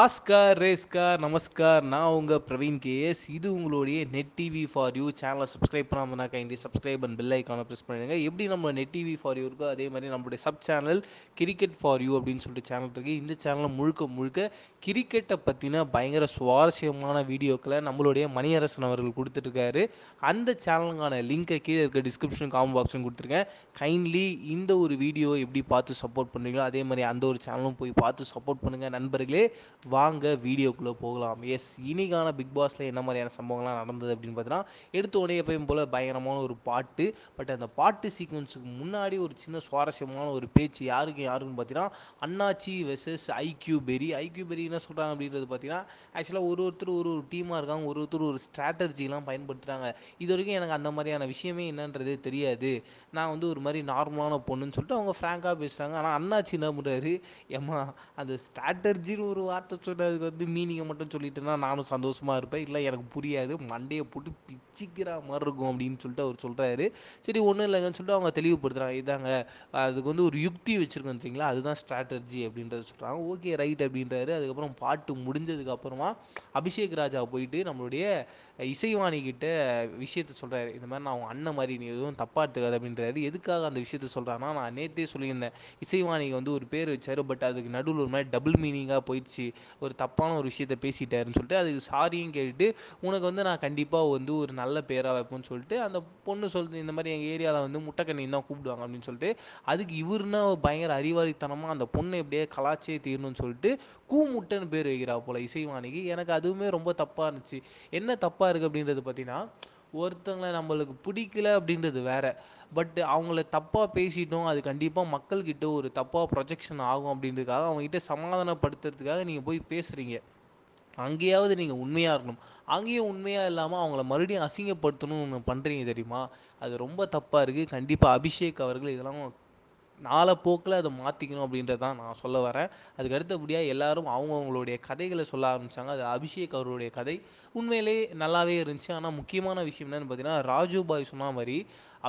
Oscar ரேஸ்கார் நமஸ்கார் நான் உங்கள் Praveen K S இது உங்களுடைய நெட் டிவி ஃபார் யூ சேனலை சப்ஸ்கிரைப் பண்ணாமல்னா கைண்டி சப்ஸ்கிரைப் அண்ட் பெல் ஐக்கானை ப்ரெஸ் பண்ணிடுங்க எப்படி நம்ம நெட் டிவி ஃபார் யூ இருக்கோ அதே மாதிரி நம்மளுடைய sub channel cricket for you அப்படின்னு சொல்லிட்டு சேனல் இருக்குது இந்த சேனலில் முழுக்க முழுக்க கிரிக்கெட்டை பற்றின பயங்கர சுவாரஸ்யமான வீடியோக்களை நம்மளுடைய மணியரசன் அவர்கள் கொடுத்துட்ருக்காரு அந்த சேனலுக்கான லிங்கை கீழே இருக்க டிஸ்கிரிப்ஷன் காமன் பாக்ஸும் கொடுத்துருக்கேன் கைண்ட்லி இந்த ஒரு வீடியோ எப்படி பார்த்து சப்போர்ட் பண்ணுறீங்களோ அதே மாதிரி அந்த ஒரு சேனலும் போய் பார்த்து சப்போர்ட் பண்ணுங்கள் நண்பர்களே வாங்க வீடியோக்குள்ளே போகலாம் எஸ் இனிக்கான பிக் பாஸில் என்ன மாதிரியான சம்பவங்கள்லாம் நடந்தது அப்படின்னு பார்த்தீங்கன்னா எடுத்த உடனே எப்பயும் போல் பயங்கரமான ஒரு பாட்டு பட் அந்த பாட்டு சீக்வன்ஸுக்கு முன்னாடி ஒரு சின்ன சுவாரஸ்யமான ஒரு பேச்சு யாருக்கும் யாருக்குன்னு பார்த்தீங்கன்னா அண்ணாச்சி வெர்சஸ் ஐக்யூ பெரி ஐக்யூ பெரி என்ன சொல்கிறாங்க அப்படின்றது பார்த்தீங்கன்னா ஆக்சுவலாக ஒரு ஒருத்தர் ஒரு ஒரு டீமாக இருக்காங்க ஒரு ஒருத்தர் ஒரு ஸ்ட்ராட்டஜிலாம் பயன்படுத்துகிறாங்க இது வரைக்கும் எனக்கு அந்த மாதிரியான விஷயமே என்னன்றது தெரியாது நான் வந்து ஒரு மாதிரி நார்மலான பொண்ணுன்னு சொல்லிட்டு அவங்க ஃப்ராங்காக பேசுகிறாங்க ஆனால் அண்ணாச்சி என்ன பண்ணுறாரு ஏம்மா அந்த ஸ்ட்ராட்டர்ஜின்னு ஒரு வார்த்தை வார்த்தை சொன்னதுக்கு வந்து மீனிங்கை மட்டும் சொல்லிட்டு இருந்தால் நானும் சந்தோஷமாக இருப்பேன் இல்லை எனக்கு புரியாது மண்டையை போட்டு பிச்சிக்கிற மாதிரி இருக்கும் அப்படின்னு சொல்லிட்டு அவர் சொல்கிறாரு சரி ஒன்றும் இல்லைங்கன்னு சொல்லிட்டு அவங்க தெளிவுபடுத்துகிறாங்க இதாங்க அதுக்கு வந்து ஒரு யுக்தி வச்சுருக்கோன்றீங்களா அதுதான் ஸ்ட்ராட்டர்ஜி அப்படின்றத சொல்கிறாங்க ஓகே ரைட் அப்படின்றாரு அதுக்கப்புறம் பாட்டு முடிஞ்சதுக்கு அப்புறமா அபிஷேக் ராஜா போயிட்டு நம்மளுடைய இசைவாணி கிட்ட விஷயத்த சொல்கிறாரு இந்த மாதிரி நான் அவங்க அண்ணன் மாதிரி நீ எதுவும் தப்பாக எடுத்துக்காது அப்படின்றாரு எதுக்காக அந்த விஷயத்த சொல்கிறாங்கன்னா நான் நேற்றே சொல்லியிருந்தேன் இசைவாணிக்கு வந்து ஒரு பேர் வச்சார் பட் அதுக்கு நடுவில் ஒரு மாதிரி டபுள் மீனிங்காக போயிடுச்சு ஒரு தப்பான ஒரு விஷயத்த பேசிட்டாருன்னு சொல்லிட்டு அதுக்கு சாரியும் கேட்டுட்டு உனக்கு வந்து நான் கண்டிப்பாக வந்து ஒரு நல்ல பேராக வைப்போம்னு சொல்லிட்டு அந்த பொண்ணு சொல்லுது இந்த மாதிரி எங்கள் ஏரியாவில் வந்து முட்டைக்கண்ணின்னு தான் கூப்பிடுவாங்க அப்படின்னு சொல்லிட்டு அதுக்கு இவருனா பயங்கர அறிவாளித்தனமாக அந்த பொண்ணை எப்படியே கலாச்சே தீரணும்னு சொல்லிட்டு கூ முட்டைன்னு பேர் வைக்கிறா போல் இசைவாணிக்கு எனக்கு அதுவுமே ரொம்ப தப்பாக இருந்துச்சு என்ன தப்பாக இருக்குது அப்படின்றது பார்த்தீங்கன்னா ஒருத்தவங்களை நம்மளுக்கு பிடிக்கல அப்படின்றது வேற பட் அவங்கள தப்பாக பேசிட்டோம் அது கண்டிப்பாக மக்கள்கிட்ட ஒரு தப்பாக ப்ரொஜெக்ஷன் ஆகும் அப்படின்றதுக்காக அவங்ககிட்ட சமாதானப்படுத்துறதுக்காக நீங்கள் போய் பேசுகிறீங்க அங்கேயாவது நீங்கள் உண்மையாக இருக்கணும் அங்கேயும் உண்மையாக இல்லாமல் அவங்கள மறுபடியும் அசிங்கப்படுத்தணும்னு ஒன்று பண்ணுறீங்க தெரியுமா அது ரொம்ப தப்பாக இருக்குது கண்டிப்பாக அபிஷேக் அவர்கள் இதெல்லாம் நாலப்போக்கில் அதை மாற்றிக்கணும் அப்படின்றது தான் நான் சொல்ல வரேன் அதுக்கு அடுத்தபடியாக எல்லோரும் அவங்கவுங்களுடைய கதைகளை சொல்ல ஆரம்பித்தாங்க அது அபிஷேக் அவருடைய கதை உண்மையிலேயே நல்லாவே இருந்துச்சு ஆனால் முக்கியமான விஷயம் என்னென்னு பார்த்தீங்கன்னா ராஜு பாய் சொன்ன மாதிரி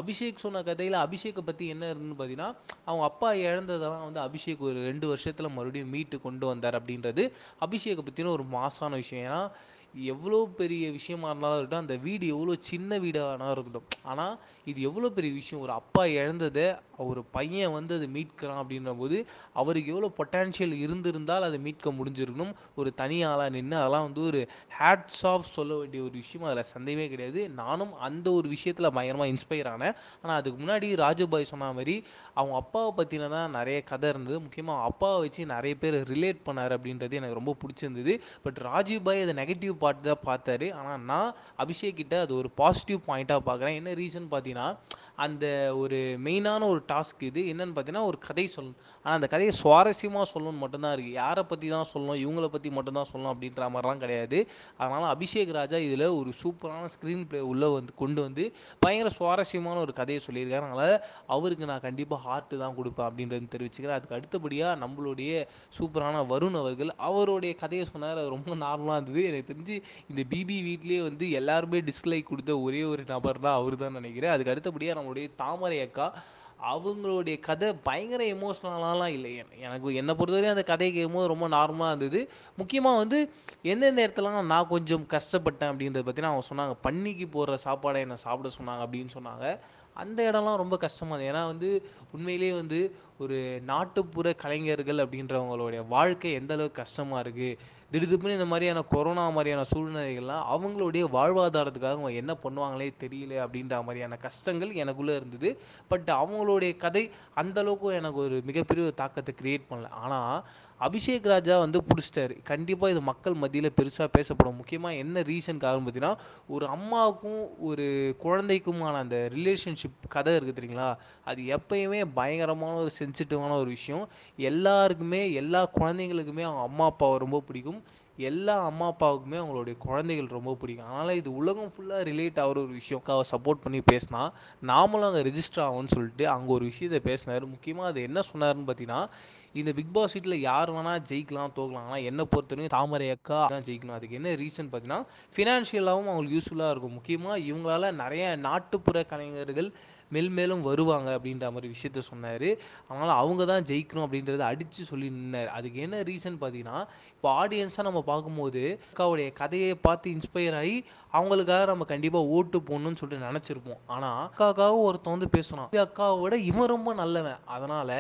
அபிஷேக் சொன்ன கதையில் அபிஷேக்கை பற்றி என்ன இருந்துன்னு பார்த்தீங்கன்னா அவங்க அப்பா இழந்ததெல்லாம் வந்து அபிஷேக் ஒரு ரெண்டு வருஷத்தில் மறுபடியும் மீட்டு கொண்டு வந்தார் அப்படின்றது அபிஷேக்கை பற்றின ஒரு மாசான விஷயம் ஏன்னா எவ்வளோ பெரிய விஷயமா இருந்தாலும் இருக்கட்டும் அந்த வீடு எவ்வளோ சின்ன வீடானா இருக்கட்டும் ஆனால் இது எவ்வளோ பெரிய விஷயம் ஒரு அப்பா இழந்ததை ஒரு பையன் வந்து அதை மீட்கிறான் அப்படின்ற போது அவருக்கு எவ்வளோ பொட்டான்ஷியல் இருந்திருந்தால் அதை மீட்க முடிஞ்சிருக்கணும் ஒரு தனி ஆளாக நின்று அதெல்லாம் வந்து ஒரு ஹேட்ஸ் ஆஃப் சொல்ல வேண்டிய ஒரு விஷயம் அதில் சந்தேகமே கிடையாது நானும் அந்த ஒரு விஷயத்தில் பயங்கரமாக இன்ஸ்பயர் ஆனேன் ஆனால் அதுக்கு முன்னாடி ராஜபாய் சொன்ன மாதிரி அவங்க அப்பாவை பற்றின தான் நிறைய கதை இருந்தது முக்கியமாக அப்பாவை வச்சு நிறைய பேர் ரிலேட் பண்ணார் அப்படின்றது எனக்கு ரொம்ப பிடிச்சிருந்தது பட் ராஜீவ்பாய் அதை நெகட்டிவ் பார்ட் தான் பார்த்தாரு ஆனால் நான் அபிஷேக் கிட்ட அது ஒரு பாசிட்டிவ் பாயிண்ட்டாக பார்க்குறேன் என்ன ரீசன் பார்த்தீங்கன்னா அந்த ஒரு மெயினான ஒரு டாஸ்க் இது என்னென்னு பார்த்தீங்கன்னா ஒரு கதை சொல்லணும் ஆனால் அந்த கதையை சுவாரஸ்யமாக சொல்லணும்னு மட்டும்தான் இருக்குது யாரை பற்றி தான் சொல்லணும் இவங்களை பற்றி மட்டும்தான் சொல்லணும் அப்படின்ற மாதிரிலாம் கிடையாது அதனால் அபிஷேக் ராஜா இதில் ஒரு சூப்பரான ஸ்க்ரீன் ப்ளே உள்ளே வந்து கொண்டு வந்து பயங்கர சுவாரஸ்யமான ஒரு கதையை சொல்லியிருக்காரு அதனால் அவருக்கு நான் கண்டிப்பாக ஹார்ட்டு தான் கொடுப்பேன் அப்படின்றது தெரிவிச்சுக்கிறேன் அதுக்கு அடுத்தபடியாக நம்மளுடைய சூப்பரான வருண் அவர்கள் அவருடைய கதையை சொன்னார் ரொம்ப நார்மலாக இருந்தது எனக்கு தெரிஞ்சு இந்த பிபி வீட்லேயே வந்து எல்லாருமே டிஸ்லைக் கொடுத்த ஒரே ஒரு நபர் தான் அவர் தான் நினைக்கிறேன் அதுக்கு அடுத்தபடியாக நம்ம அவங்களுடைய தாமரை அக்கா அவங்களுடைய கதை பயங்கர எமோஷ்னலாலாம் இல்லை எனக்கு என்னை பொறுத்தவரையும் அந்த கதையை கேட்கும்போது ரொம்ப நார்மலாக இருந்தது முக்கியமாக வந்து எந்தெந்த இடத்துலலாம் நான் கொஞ்சம் கஷ்டப்பட்டேன் அப்படின்றத பற்றினா அவங்க சொன்னாங்க பன்னிக்கு போடுற சாப்பாடை என்னை சாப்பிட சொன்னாங்க அப்படின்னு சொன்னாங்க அந்த இடம்லாம் ரொம்ப கஷ்டமாக இருந்தது ஏன்னா வந்து உண்மையிலேயே வந்து ஒரு நாட்டுப்புற கலைஞர்கள் அப்படின்றவங்களுடைய வாழ்க்கை எந்த அளவுக்கு கஷ்டமாக இருக்குது திடீர்னு இந்த மாதிரியான கொரோனா மாதிரியான சூழ்நிலைகள்லாம் அவங்களுடைய வாழ்வாதாரத்துக்காக அவங்க என்ன பண்ணுவாங்களே தெரியல அப்படின்ற மாதிரியான கஷ்டங்கள் எனக்குள்ளே இருந்தது பட் அவங்களுடைய கதை அந்தளவுக்கு எனக்கு ஒரு மிகப்பெரிய தாக்கத்தை க்ரியேட் பண்ணல ஆனால் அபிஷேக் ராஜா வந்து பிடிச்சிட்டாரு கண்டிப்பாக இது மக்கள் மத்தியில் பெருசாக பேசப்படும் முக்கியமாக என்ன ரீசன் காரணம் பார்த்தீங்கன்னா ஒரு அம்மாவுக்கும் ஒரு குழந்தைக்குமான அந்த ரிலேஷன்ஷிப் கதை இருக்குது தெரியுங்களா அது எப்பயுமே பயங்கரமான ஒரு சென்சிட்டிவான ஒரு விஷயம் எல்லாருக்குமே எல்லா குழந்தைங்களுக்குமே அவங்க அம்மா அப்பாவை ரொம்ப பிடிக்கும் எல்லா அம்மா அப்பாவுக்குமே அவங்களுடைய குழந்தைகள் ரொம்ப பிடிக்கும் அதனால் இது உலகம் ஃபுல்லாக ரிலேட் ஆகிற ஒரு விஷயம்க்காக சப்போர்ட் பண்ணி பேசினா நாமளும் அங்கே ரிஜிஸ்டர் ஆகும்னு சொல்லிட்டு அங்கே ஒரு விஷயத்தை பேசினார் முக்கியமாக அது என்ன சொன்னார்னு பார்த்தீங்கன்னா இந்த பிக் பாஸ் வீட்டில் யார் வேணால் ஜெயிக்கலாம் தோக்கலாம் ஆனால் என்னை பொறுத்தவரைக்கும் தாமரை அக்கா தான் ஜெயிக்கணும் அதுக்கு என்ன ரீசன் பார்த்தீங்கன்னா ஃபினான்ஷியலாகவும் அவங்களுக்கு யூஸ்ஃபுல்லாக இருக்கும் முக்கியமாக இவங்களால நிறைய நாட்டுப்புற கலைஞர்கள் மேலும் வருவாங்க அப்படின்ற மாதிரி விஷயத்த சொன்னார் அதனால் அவங்க தான் ஜெயிக்கணும் அப்படின்றத அடித்து சொல்லி நின்னார் அதுக்கு என்ன ரீசன் பார்த்தீங்கன்னா இப்போ ஆடியன்ஸாக நம்ம பார்க்கும்போது அக்காவுடைய கதையை பார்த்து இன்ஸ்பயர் ஆகி அவங்களுக்காக நம்ம கண்டிப்பாக ஓட்டு போடணும்னு சொல்லிட்டு நினச்சிருப்போம் ஆனால் அக்காக்காக ஒருத்தன் வந்து பேசுகிறான் அக்காவோட இவன் ரொம்ப நல்லவன் அதனால்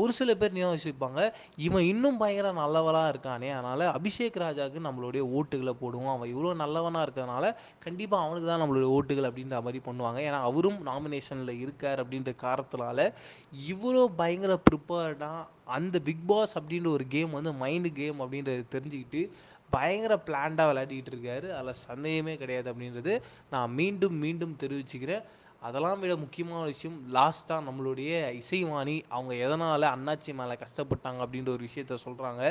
ஒரு சில பேர் நியோசிப்பாங்க இவன் இன்னும் பயங்கர நல்லவனாக இருக்கானே அதனால் அபிஷேக் ராஜாவுக்கு நம்மளுடைய ஓட்டுகளை போடுவோம் அவன் இவ்வளோ நல்லவனாக இருக்கிறதுனால கண்டிப்பாக அவனுக்கு தான் நம்மளுடைய ஓட்டுகள் அப்படின்ற மாதிரி பண்ணுவாங்க ஏன்னா அவரும் நாமினேஷனில் ரோலில் இருக்கார் அப்படின்ற காரணத்தினால இவ்வளோ பயங்கர ப்ரிப்பேர்டாக அந்த பிக் பாஸ் அப்படின்ற ஒரு கேம் வந்து மைண்டு கேம் அப்படின்றத தெரிஞ்சுக்கிட்டு பயங்கர பிளான்டாக விளையாடிக்கிட்டு இருக்காரு அதில் சந்தேகமே கிடையாது அப்படின்றது நான் மீண்டும் மீண்டும் தெரிவிச்சுக்கிறேன் அதெல்லாம் விட முக்கியமான விஷயம் லாஸ்ட்டாக நம்மளுடைய இசைவாணி அவங்க எதனால் அண்ணாச்சி மேலே கஷ்டப்பட்டாங்க அப்படின்ற ஒரு விஷயத்த சொல்கிறாங்க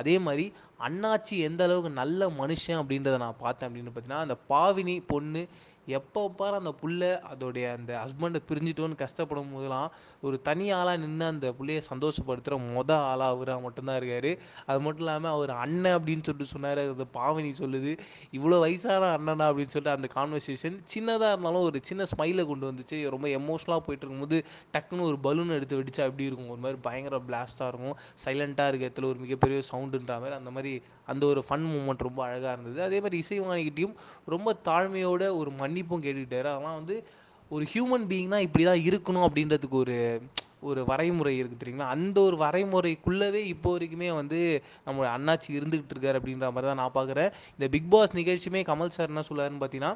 அதே மாதிரி அண்ணாச்சி எந்த அளவுக்கு நல்ல மனுஷன் அப்படின்றத நான் பார்த்தேன் அப்படின்னு பார்த்தீங்கன்னா அந்த பாவினி பொண்ணு எப்போ பார் அந்த பிள்ள அதோடைய அந்த ஹஸ்பண்டை பிரிஞ்சுட்டோன்னு கஷ்டப்படும் போதெல்லாம் ஒரு தனி ஆளாக நின்று அந்த பிள்ளைய சந்தோஷப்படுத்துகிற மொதல் ஆளாக அவராக மட்டும்தான் இருக்கார் அது மட்டும் இல்லாமல் அவர் அண்ணன் அப்படின்னு சொல்லிட்டு சொன்னார் அது பாவனி சொல்லுது இவ்வளோ வயசான அண்ணனா அப்படின்னு சொல்லிட்டு அந்த கான்வர்சேஷன் சின்னதாக இருந்தாலும் ஒரு சின்ன ஸ்மைலை கொண்டு வந்துச்சு ரொம்ப எமோஷ்னலாக போயிட்டு இருக்கும்போது டக்குன்னு ஒரு பலூன் எடுத்து வெடிச்சா அப்படி இருக்கும் ஒரு மாதிரி பயங்கர பிளாஸ்ட்டாக இருக்கும் சைலண்ட்டாக இருக்க இடத்துல ஒரு மிகப்பெரிய சவுண்டுன்ற மாதிரி அந்த மாதிரி அந்த ஒரு ஃபன் மூமெண்ட் ரொம்ப அழகாக இருந்தது அதே மாதிரி வாங்கிக்கிட்டையும் ரொம்ப தாழ்மையோட ஒரு மணி மன்னிப்பும் கேட்டுக்கிட்டார் அதெல்லாம் வந்து ஒரு ஹியூமன் பீயிங்னா இப்படி தான் இருக்கணும் அப்படின்றதுக்கு ஒரு ஒரு வரைமுறை இருக்குது தெரியுங்களா அந்த ஒரு வரைமுறைக்குள்ளவே இப்போ வரைக்குமே வந்து நம்ம அண்ணாச்சி இருந்துக்கிட்டு இருக்காரு அப்படின்ற மாதிரி தான் நான் பார்க்குறேன் இந்த பிக் பாஸ் நிகழ்ச்சியுமே கமல் சார் என்ன சொல்லுவாருன்னு பார்த்தீங்கன்னா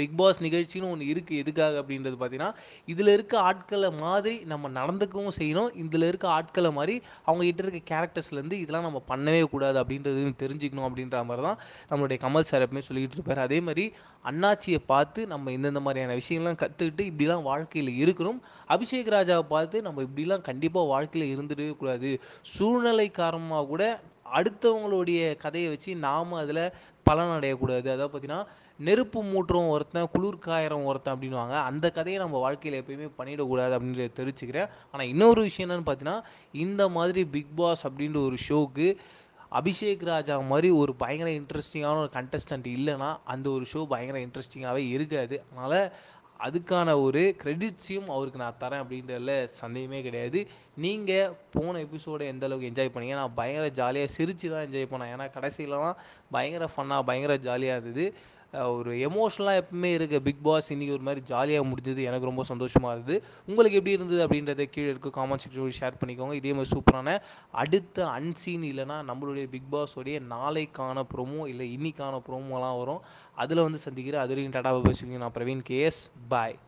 பிக் பாஸ் நிகழ்ச்சின்னு ஒன்று இருக்குது எதுக்காக அப்படின்றது பார்த்தீங்கன்னா இதில் இருக்க ஆட்களை மாதிரி நம்ம நடந்துக்கவும் செய்யணும் இதில் இருக்க ஆட்களை மாதிரி அவங்ககிட்ட இருக்க கேரக்டர்ஸ்லேருந்து இதெல்லாம் நம்ம பண்ணவே கூடாது அப்படின்றது தெரிஞ்சுக்கணும் அப்படின்ற மாதிரி தான் நம்மளுடைய கமல் சார் எப்பவுமே சொல்லிக்கிட்டு இருப்பார் அதே மாதிரி அண்ணாச்சியை பார்த்து நம்ம இந்தந்த மாதிரியான விஷயங்கள்லாம் கற்றுக்கிட்டு இப்படிலாம் வாழ்க்கையில் இருக்கணும் அபிஷேக் ராஜாவை பார்த்து நம்ம இப்படிலாம் கண்டிப்பாக வாழ்க்கையில் இருந்துடவே கூடாது சூழ்நிலை காரணமாக கூட அடுத்தவங்களுடைய கதையை வச்சு நாம் அதில் பலனடையக்கூடாது அதாவது பார்த்தீங்கன்னா நெருப்பு மூட்டுறோம் ஒருத்தன் குளிர் ஒருத்தன் அப்படின்வாங்க அந்த கதையை நம்ம வாழ்க்கையில் எப்பயுமே பண்ணிடக்கூடாது அப்படின்றத தெரிஞ்சுக்கிறேன் ஆனால் இன்னொரு விஷயம் என்னென்னு பார்த்தீங்கன்னா இந்த மாதிரி பிக் பாஸ் அப்படின்ற ஒரு ஷோக்கு அபிஷேக் ராஜா மாதிரி ஒரு பயங்கர இன்ட்ரெஸ்டிங்கான ஒரு கண்டஸ்டன்ட் இல்லைன்னா அந்த ஒரு ஷோ பயங்கர இன்ட்ரெஸ்டிங்காகவே இருக்காது அதனால் அதுக்கான ஒரு க்ரெடிட்ஸையும் அவருக்கு நான் தரேன் அப்படின்றதுல சந்தேகமே கிடையாது நீங்கள் போன எபிசோடை எந்த அளவுக்கு என்ஜாய் பண்ணீங்க நான் பயங்கர ஜாலியாக சிரித்து தான் என்ஜாய் பண்ணேன் ஏன்னா கடைசியிலலாம் பயங்கர ஃபன்னாக பயங்கர ஜாலியாக இருந்தது ஒரு எமோஷ்னலாக எப்பவுமே இருக்குது பிக் பாஸ் இன்றைக்கி ஒரு மாதிரி ஜாலியாக முடிஞ்சது எனக்கு ரொம்ப சந்தோஷமாக இருந்தது உங்களுக்கு எப்படி இருந்தது அப்படின்றத கீழே இருக்க காமெண்ட் செக்ஷன் ஷேர் பண்ணிக்கோங்க இதே மாதிரி சூப்பரான அடுத்த அன்சீன் இல்லைனா நம்மளுடைய பிக் பாஸோடைய நாளைக்கான ப்ரோமோ இல்லை இன்னிக்கான ப்ரோமோலாம் வரும் அதில் வந்து சந்திக்கிறேன் அது வரைக்கும் டாடா பேசுவீங்க நான் பிரவீன் கேஎஸ் பாய்